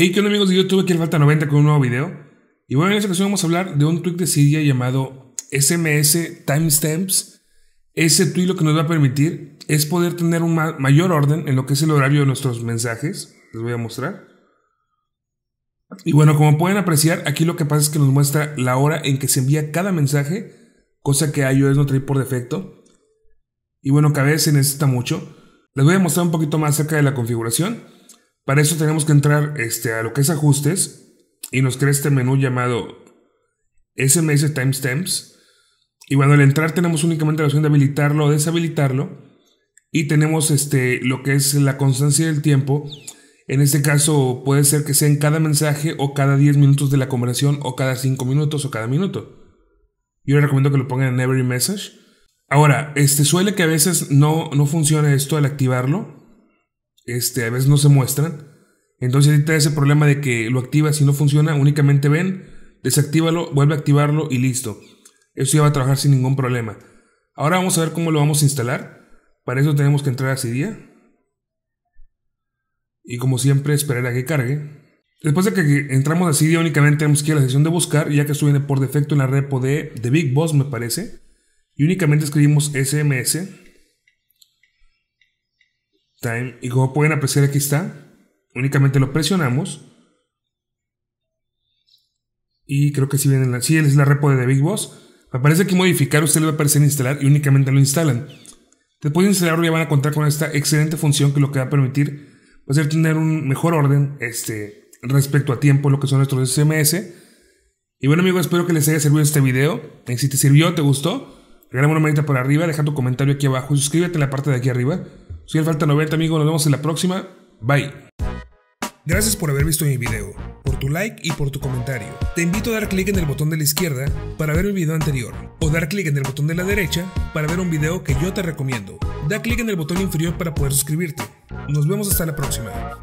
Hey, ¿qué onda amigos de YouTube? Aquí el Falta 90 con un nuevo video. Y bueno, en esta ocasión vamos a hablar de un tweet de Cydia llamado SMS Timestamps. Ese tweet lo que nos va a permitir es poder tener un mayor orden en lo que es el horario de nuestros mensajes. Les voy a mostrar. Y bueno, como pueden apreciar, aquí lo que pasa es que nos muestra la hora en que se envía cada mensaje, cosa que iOS no trae por defecto. Y bueno, que a veces se necesita mucho. Les voy a mostrar un poquito más acerca de la configuración. Para eso tenemos que entrar este, a lo que es ajustes y nos crea este menú llamado SMS Timestamps. Y bueno, al entrar tenemos únicamente la opción de habilitarlo o deshabilitarlo. Y tenemos este, lo que es la constancia del tiempo. En este caso puede ser que sea en cada mensaje o cada 10 minutos de la conversación o cada 5 minutos o cada minuto. Yo le recomiendo que lo pongan en Every Message. Ahora, este, suele que a veces no, no funciona esto al activarlo este, a veces no se muestran. Entonces ahorita ese problema de que lo activas y no funciona, únicamente ven, desactívalo, vuelve a activarlo y listo. Eso ya va a trabajar sin ningún problema. Ahora vamos a ver cómo lo vamos a instalar. Para eso tenemos que entrar a Cydia. Y como siempre, esperar a que cargue. Después de que entramos a Cydia, únicamente tenemos que ir a la sección de buscar, ya que esto viene por defecto en la repo de, de Big Boss, me parece. Y únicamente escribimos SMS time. Y como pueden apreciar aquí está. Únicamente lo presionamos. Y creo que si viene la, sí, es la repo de Big Boss. Me parece que modificar usted le va a aparecer instalar y únicamente lo instalan. Después de instalarlo ya van a contar con esta excelente función que lo que va a permitir va a ser tener un mejor orden este, respecto a tiempo lo que son nuestros SMS. Y bueno amigos, espero que les haya servido este video. Si te sirvió, te gustó, regálame una manita por arriba, deja tu comentario aquí abajo suscríbete en la parte de aquí arriba. Soy te Falta verte amigo. Nos vemos en la próxima. Bye. Gracias por haber visto mi video, por tu like y por tu comentario. Te invito a dar clic en el botón de la izquierda para ver mi video anterior, o dar clic en el botón de la derecha para ver un video que yo te recomiendo. Da clic en el botón inferior para poder suscribirte. Nos vemos hasta la próxima.